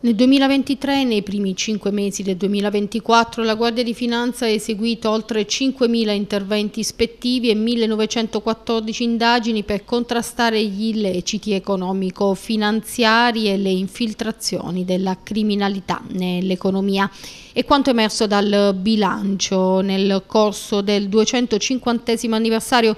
Nel 2023 e nei primi cinque mesi del 2024 la Guardia di Finanza ha eseguito oltre 5.000 interventi ispettivi e 1.914 indagini per contrastare gli illeciti economico-finanziari e le infiltrazioni della criminalità nell'economia. E quanto emerso dal bilancio nel corso del 250 anniversario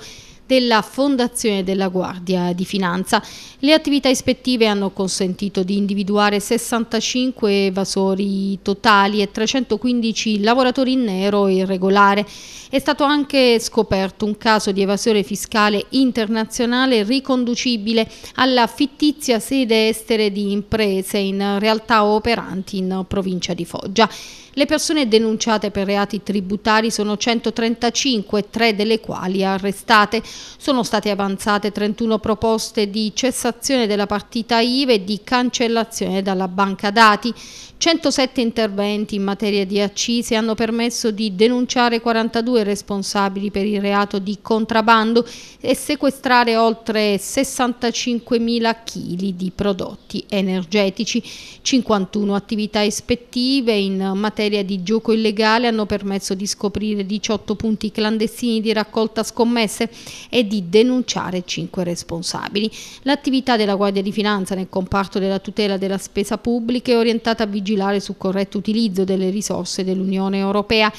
della Fondazione della Guardia di Finanza. Le attività ispettive hanno consentito di individuare 65 evasori totali e 315 lavoratori in nero irregolare. È stato anche scoperto un caso di evasione fiscale internazionale riconducibile alla fittizia sede estere di imprese in realtà operanti in provincia di Foggia. Le persone denunciate per reati tributari sono 135, tre delle quali arrestate. Sono state avanzate 31 proposte di cessazione della partita IVE e di cancellazione dalla banca dati. 107 interventi in materia di accise hanno permesso di denunciare 42 i responsabili per il reato di contrabbando e sequestrare oltre 65.000 kg di prodotti energetici. 51 attività ispettive in materia di gioco illegale hanno permesso di scoprire 18 punti clandestini di raccolta scommesse e di denunciare 5 responsabili. L'attività della Guardia di Finanza nel comparto della tutela della spesa pubblica è orientata a vigilare sul corretto utilizzo delle risorse dell'Unione Europea.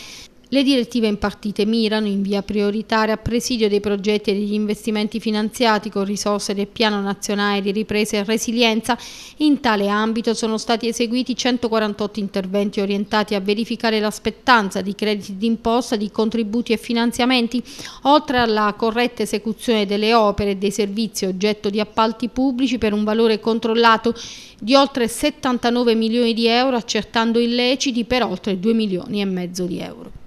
Le direttive impartite mirano in via prioritaria a presidio dei progetti e degli investimenti finanziati con risorse del Piano Nazionale di Ripresa e Resilienza. In tale ambito sono stati eseguiti 148 interventi orientati a verificare l'aspettanza di crediti d'imposta, di contributi e finanziamenti, oltre alla corretta esecuzione delle opere e dei servizi oggetto di appalti pubblici per un valore controllato di oltre 79 milioni di euro, accertando illeciti per oltre 2 milioni e mezzo di euro.